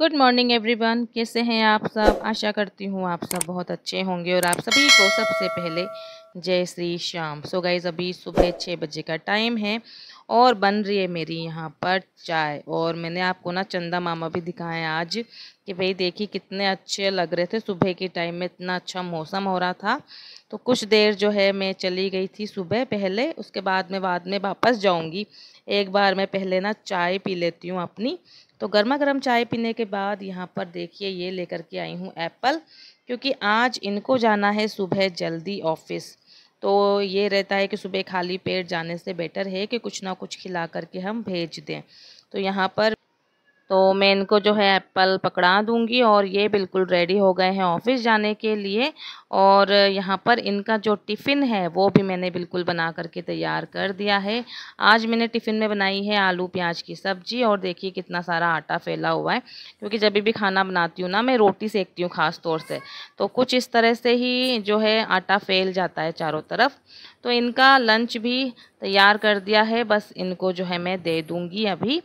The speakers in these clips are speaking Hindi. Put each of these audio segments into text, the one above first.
गुड मॉर्निंग एवरीवन कैसे हैं आप सब आशा करती हूँ आप सब बहुत अच्छे होंगे और आप सभी को सबसे पहले जय श्री श्याम सो गाइज अभी सुबह छः बजे का टाइम है और बन रही है मेरी यहाँ पर चाय और मैंने आपको ना चंदा मामा भी दिखाए आज कि भाई देखिए कितने अच्छे लग रहे थे सुबह के टाइम में इतना अच्छा मौसम हो रहा था तो कुछ देर जो है मैं चली गई थी सुबह पहले उसके बाद में बाद में वापस जाऊँगी एक बार मैं पहले ना चाय पी लेती हूँ अपनी तो गर्मा गर्म चाय पीने के बाद यहाँ पर देखिए ये लेकर के आई हूँ एप्पल क्योंकि आज इनको जाना है सुबह जल्दी ऑफिस तो ये रहता है कि सुबह खाली पेट जाने से बेटर है कि कुछ ना कुछ खिला करके हम भेज दें तो यहाँ पर तो मैं इनको जो है एप्पल पकड़ा दूंगी और ये बिल्कुल रेडी हो गए हैं ऑफिस जाने के लिए और यहाँ पर इनका जो टिफ़िन है वो भी मैंने बिल्कुल बना करके तैयार कर दिया है आज मैंने टिफ़िन में बनाई है आलू प्याज की सब्ज़ी और देखिए कितना सारा आटा फैला हुआ है क्योंकि जब भी खाना बनाती हूँ ना मैं रोटी सेकती हूँ ख़ास तौर से तो कुछ इस तरह से ही जो है आटा फैल जाता है चारों तरफ तो इनका लंच भी तैयार कर दिया है बस इनको जो है मैं दे दूँगी अभी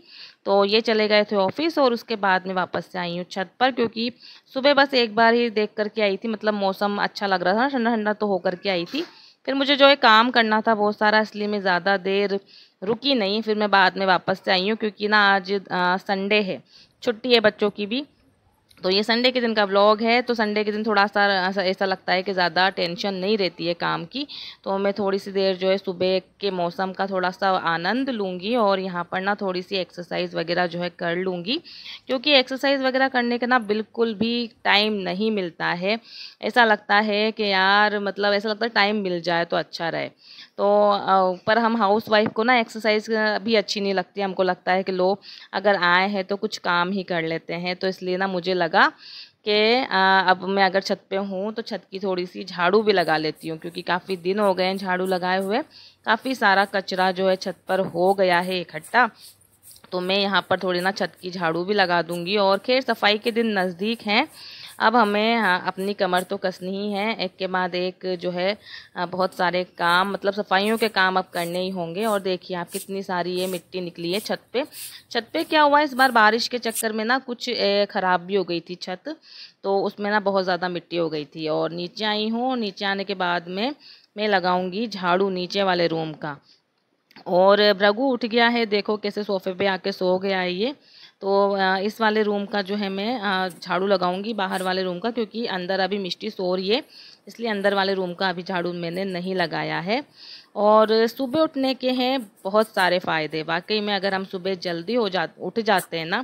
तो ये चले गए थे ऑफिस और उसके बाद में वापस से आई हूँ छत पर क्योंकि सुबह बस एक बार ही देख करके आई थी मतलब मौसम अच्छा लग रहा था ठंडा ठंडा तो होकर के आई थी फिर मुझे जो है काम करना था बहुत सारा इसलिए मैं ज़्यादा देर रुकी नहीं फिर मैं बाद में वापस से आई हूँ क्योंकि ना आज संडे है छुट्टी है बच्चों की भी तो ये संडे के दिन का व्लॉग है तो संडे के दिन थोड़ा सा ऐसा लगता है कि ज़्यादा टेंशन नहीं रहती है काम की तो मैं थोड़ी सी देर जो है सुबह के मौसम का थोड़ा सा आनंद लूँगी और यहाँ पर ना थोड़ी सी एक्सरसाइज वगैरह जो है कर लूँगी क्योंकि एक्सरसाइज वगैरह करने का ना बिल्कुल भी टाइम नहीं मिलता है ऐसा लगता है कि यार मतलब ऐसा लगता है टाइम मिल जाए तो अच्छा रहे तो पर हम हाउस वाइफ को ना एक्सरसाइज भी अच्छी नहीं लगती हमको लगता है कि लोग अगर आए हैं तो कुछ काम ही कर लेते हैं तो इसलिए ना मुझे लगा कि अब मैं अगर छत पे हूँ तो छत की थोड़ी सी झाड़ू भी लगा लेती हूँ क्योंकि काफ़ी दिन हो गए हैं झाड़ू लगाए हुए काफ़ी सारा कचरा जो है छत पर हो गया है इकट्ठा तो मैं यहाँ पर थोड़ी ना छत की झाड़ू भी लगा दूंगी और खैर सफाई के दिन नज़दीक हैं अब हमें हाँ अपनी कमर तो कसनी ही है एक के बाद एक जो है बहुत सारे काम मतलब सफाइयों के काम अब करने ही होंगे और देखिए आप कितनी सारी ये मिट्टी निकली है छत पे छत पे क्या हुआ इस बार बारिश के चक्कर में ना कुछ ख़राब भी हो गई थी छत तो उसमें ना बहुत ज़्यादा मिट्टी हो गई थी और नीचे आई हूँ नीचे आने के बाद में मैं लगाऊंगी झाड़ू नीचे वाले रूम का और रघु उठ गया है देखो कैसे सोफे पे आके सो गया है ये तो इस वाले रूम का जो है मैं झाड़ू लगाऊंगी बाहर वाले रूम का क्योंकि अंदर अभी मिष्टी सो रही है इसलिए अंदर वाले रूम का अभी झाड़ू मैंने नहीं लगाया है और सुबह उठने के हैं बहुत सारे फ़ायदे वाकई में अगर हम सुबह जल्दी हो जा उठ जाते हैं ना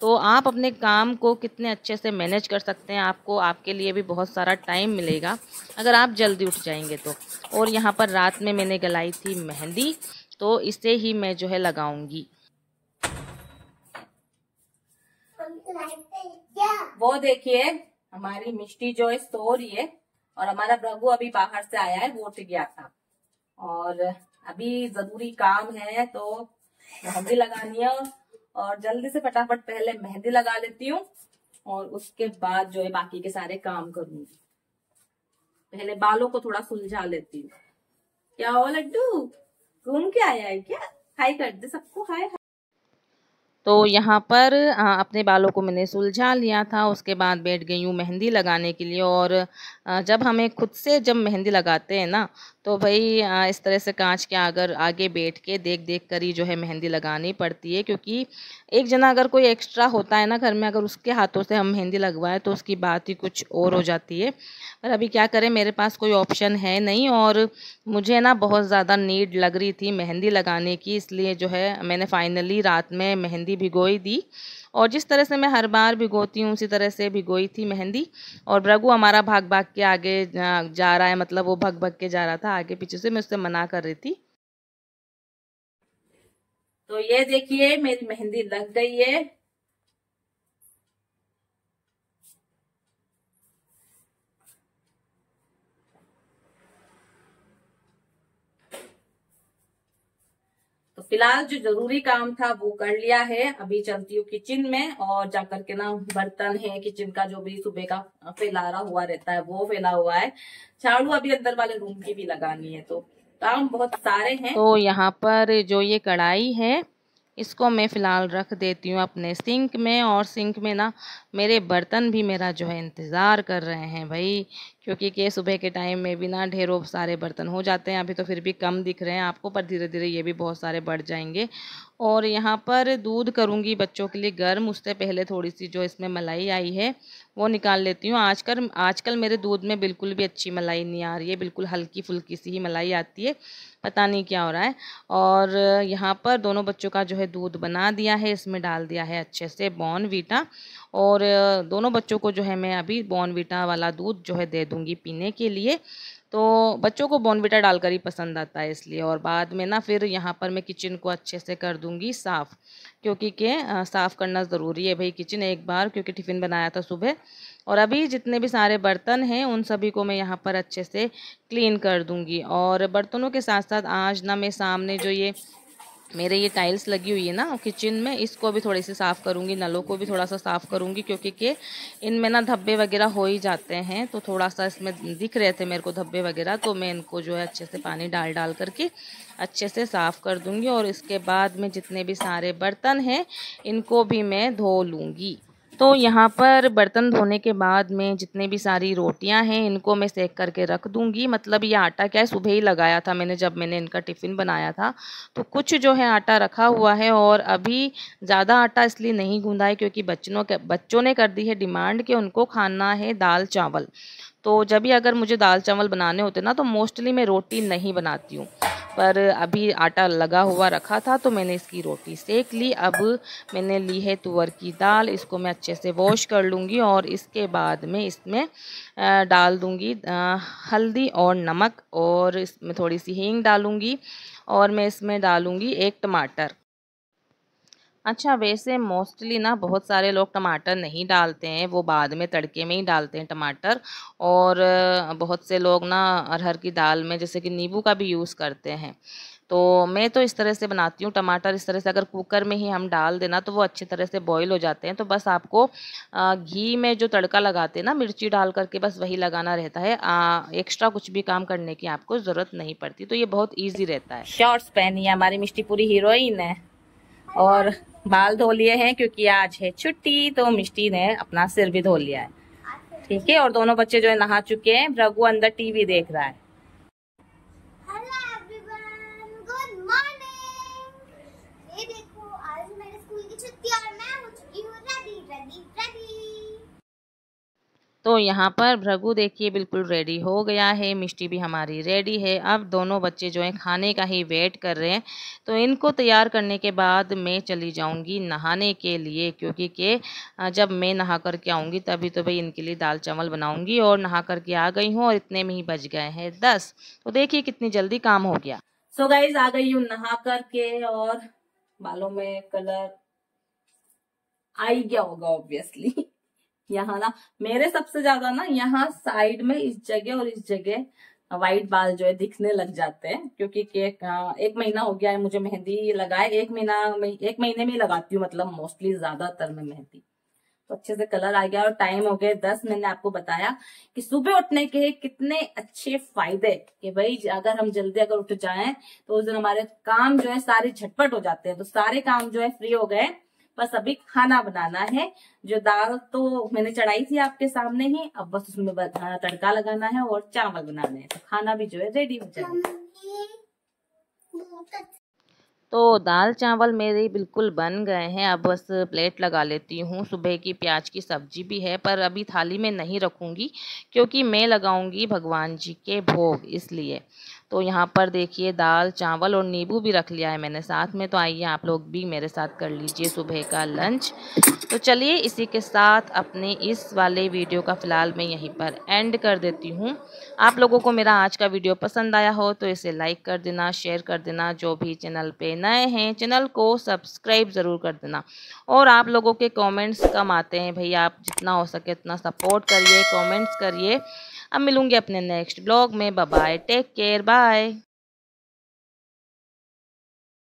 तो आप अपने काम को कितने अच्छे से मैनेज कर सकते हैं आपको आपके लिए भी बहुत सारा टाइम मिलेगा अगर आप जल्दी उठ जाएंगे तो और यहाँ पर रात में मैंने गलाई थी मेहंदी तो इसे ही मैं जो है लगाऊँगी वो देखिए हमारी मिष्टी जो है सो रही है और हमारा प्रभु अभी बाहर से आया है वो उठ गया था और अभी जरूरी काम है तो मेहंदी लगानी है और जल्दी से फटाफट पहले मेहंदी लगा लेती हूँ और उसके बाद जो है बाकी के सारे काम करूंगी पहले बालों को थोड़ा सुलझा लेती हूँ क्या हो लड्डू घूम के आया है क्या हाई कर दे सबको हाई। तो यहाँ पर अपने बालों को मैंने सुलझा लिया था उसके बाद बैठ गई हूँ मेहंदी लगाने के लिए और जब हमें खुद से जब मेहंदी लगाते हैं ना तो भाई इस तरह से कांच के आगर आगे बैठ के देख देख कर ही जो है मेहंदी लगानी पड़ती है क्योंकि एक जना अगर कोई एक्स्ट्रा होता है ना घर में अगर उसके हाथों से हम मेहंदी लगवाएं तो उसकी बात ही कुछ और हो जाती है पर अभी क्या करें मेरे पास कोई ऑप्शन है नहीं और मुझे ना बहुत ज़्यादा नीड लग रही थी मेहंदी लगाने की इसलिए जो है मैंने फ़ाइनली रात में मेहंदी मेहंदी भिगोई दी और जिस तरह से मैं हर बार भिगोती हूँ उसी तरह से भिगोई थी मेहंदी और भ्रगु हमारा भाग भाग के आगे जा रहा है मतलब वो भग भग के जा रहा था आगे पीछे से मैं उससे मना कर रही थी तो ये देखिए मेरी मेहंदी लग गई है तो फिलहाल जो जरूरी काम था वो कर लिया है अभी चलती हूँ किचन में और जाकर के ना बर्तन है किचन का जो भी सुबह का फैलारा हुआ रहता है वो फैला हुआ है झाड़ू अभी अंदर वाले रूम की भी लगानी है तो काम बहुत सारे हैं तो यहाँ पर जो ये कढ़ाई है इसको मैं फ़िलहाल रख देती हूँ अपने सिंक में और सिंक में ना मेरे बर्तन भी मेरा जो है इंतज़ार कर रहे हैं भाई क्योंकि के सुबह के टाइम में भी ना ढेरों सारे बर्तन हो जाते हैं अभी तो फिर भी कम दिख रहे हैं आपको पर धीरे धीरे ये भी बहुत सारे बढ़ जाएंगे और यहाँ पर दूध करूँगी बच्चों के लिए गर्म उससे पहले थोड़ी सी जो इसमें मलाई आई है वो निकाल लेती हूँ आजकल आजकल मेरे दूध में बिल्कुल भी अच्छी मलाई नहीं आ रही है बिल्कुल हल्की फुल्की सी ही मलाई आती है पता नहीं क्या हो रहा है और यहाँ पर दोनों बच्चों का जो है दूध बना दिया है इसमें डाल दिया है अच्छे से बॉर्नवीटा वीटा और दोनों बच्चों को जो है मैं अभी बॉर्नवीटा वीटा वाला दूध जो है दे दूंगी पीने के लिए तो बच्चों को बॉनविटा डालकर ही पसंद आता है इसलिए और बाद में ना फिर यहाँ पर मैं किचन को अच्छे से कर दूंगी साफ़ क्योंकि के साफ़ करना ज़रूरी है भाई किचन एक बार क्योंकि टिफ़िन बनाया था सुबह और अभी जितने भी सारे बर्तन हैं उन सभी को मैं यहाँ पर अच्छे से क्लीन कर दूंगी और बर्तनों के साथ साथ आज ना मैं सामने जो ये मेरे ये टाइल्स लगी हुई है ना किचन में इसको भी थोड़ी सी साफ़ करूँगी नलों को भी थोड़ा सा साफ़ करूँगी क्योंकि इन इनमें ना धब्बे वगैरह हो ही जाते हैं तो थोड़ा सा इसमें दिख रहे थे मेरे को धब्बे वगैरह तो मैं इनको जो है अच्छे से पानी डाल डाल करके अच्छे से साफ़ कर दूँगी और इसके बाद में जितने भी सारे बर्तन हैं इनको भी मैं धो लूँगी तो यहाँ पर बर्तन धोने के बाद में जितने भी सारी रोटियाँ हैं इनको मैं सेक करके रख दूंगी मतलब ये आटा क्या है सुबह ही लगाया था मैंने जब मैंने इनका टिफ़िन बनाया था तो कुछ जो है आटा रखा हुआ है और अभी ज़्यादा आटा इसलिए नहीं गूंधा है क्योंकि बच्चों के बच्चों ने कर दी है डिमांड कि उनको खाना है दाल चावल तो जब भी अगर मुझे दाल चावल बनाने होते ना तो मोस्टली मैं रोटी नहीं बनाती हूँ पर अभी आटा लगा हुआ रखा था तो मैंने इसकी रोटी सेक ली अब मैंने ली है तुअर की दाल इसको मैं अच्छे से वॉश कर लूँगी और इसके बाद में इसमें डाल दूँगी हल्दी और नमक और इसमें थोड़ी सी हींग डालूँगी और मैं इसमें डालूँगी एक टमाटर अच्छा वैसे मोस्टली ना बहुत सारे लोग टमाटर नहीं डालते हैं वो बाद में तड़के में ही डालते हैं टमाटर और बहुत से लोग ना अरहर की दाल में जैसे कि नींबू का भी यूज़ करते हैं तो मैं तो इस तरह से बनाती हूँ टमाटर इस तरह से अगर कुकर में ही हम डाल देना तो वो अच्छी तरह से बॉईल हो जाते हैं तो बस आपको घी में जो तड़का लगाते हैं ना मिर्ची डाल करके बस वही लगाना रहता है एक्स्ट्रा कुछ भी काम करने की आपको ज़रूरत नहीं पड़ती तो ये बहुत ईजी रहता है शॉर्ट्स पहनी हमारी मिष्टी पूरी हीरोइन है और बाल धो लिए हैं क्योंकि आज है छुट्टी तो मिष्टी ने अपना सिर भी धो लिया है ठीक है और दोनों बच्चे जो है नहा चुके हैं रघु अंदर टीवी देख रहा है तो यहाँ पर भ्रगु देखिए बिल्कुल रेडी हो गया है मिष्टी भी हमारी रेडी है अब दोनों बच्चे जो हैं खाने का ही वेट कर रहे हैं तो इनको तैयार करने के बाद मैं चली जाऊँगी नहाने के लिए क्योंकि के जब मैं नहा करके आऊँगी तभी तो भाई इनके लिए दाल चावल बनाऊँगी और नहा करके आ गई हूँ और इतने में ही बच गए हैं दस तो देखिए कितनी जल्दी काम हो गया सो गाइज आ गई हूँ नहा करके और बालों में कलर आई गया होगा ऑब्वियसली यहाँ ना मेरे सबसे ज्यादा ना यहाँ साइड में इस जगह और इस जगह व्हाइट बाल जो है दिखने लग जाते हैं क्योंकि एक एक महीना हो गया है मुझे मेहंदी लगाए एक महीना एक महीने में लगाती हूँ मतलब मोस्टली ज्यादातर मैं मेहंदी तो अच्छे से कलर आ गया और टाइम हो गया दस मैंने आपको बताया कि सुबह उठने के कितने अच्छे फायदे कि भाई अगर हम जल्दी अगर उठ जाएं तो उस दिन हमारे काम जो है सारे झटपट हो जाते हैं तो सारे काम जो है फ्री हो गए बस अभी खाना बनाना है जो दाल तो मैंने चढ़ाई थी आपके सामने ही अब बस उसमें तड़का लगाना है और चावल बनाना है तो खाना भी जो है रेडी हो जाएगा तो दाल चावल मेरे बिल्कुल बन गए हैं अब बस प्लेट लगा लेती हूँ सुबह की प्याज की सब्जी भी है पर अभी थाली में नहीं रखूँगी क्योंकि मैं लगाऊँगी भगवान जी के भोग इसलिए तो यहाँ पर देखिए दाल चावल और नींबू भी रख लिया है मैंने साथ में तो आइए आप लोग भी मेरे साथ कर लीजिए सुबह का लंच तो चलिए इसी के साथ अपने इस वाले वीडियो का फ़िलहाल मैं यहीं पर एंड कर देती हूँ आप लोगों को मेरा आज का वीडियो पसंद आया हो तो इसे लाइक कर देना शेयर कर देना जो भी चैनल पे नए हैं चैनल को सब्सक्राइब ज़रूर कर देना और आप लोगों के कमेंट्स कम आते हैं भैया आप जितना हो सके उतना सपोर्ट करिए कमेंट्स करिए अब मिलूंगी अपने नेक्स्ट ब्लॉग में बाय टेक केयर बाय